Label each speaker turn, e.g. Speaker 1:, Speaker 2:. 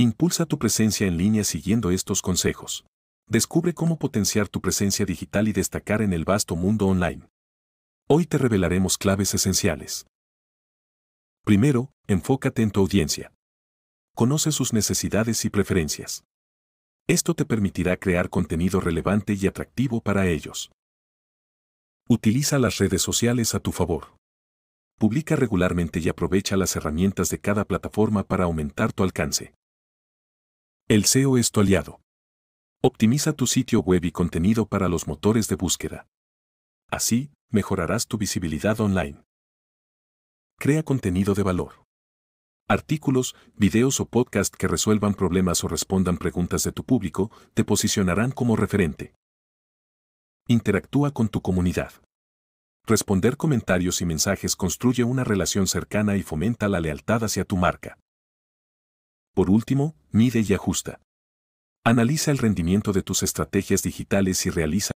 Speaker 1: Impulsa tu presencia en línea siguiendo estos consejos. Descubre cómo potenciar tu presencia digital y destacar en el vasto mundo online. Hoy te revelaremos claves esenciales. Primero, enfócate en tu audiencia. Conoce sus necesidades y preferencias. Esto te permitirá crear contenido relevante y atractivo para ellos. Utiliza las redes sociales a tu favor. Publica regularmente y aprovecha las herramientas de cada plataforma para aumentar tu alcance. El SEO es tu aliado. Optimiza tu sitio web y contenido para los motores de búsqueda. Así, mejorarás tu visibilidad online. Crea contenido de valor. Artículos, videos o podcasts que resuelvan problemas o respondan preguntas de tu público te posicionarán como referente. Interactúa con tu comunidad. Responder comentarios y mensajes construye una relación cercana y fomenta la lealtad hacia tu marca. Por último, mide y ajusta. Analiza el rendimiento de tus estrategias digitales y realiza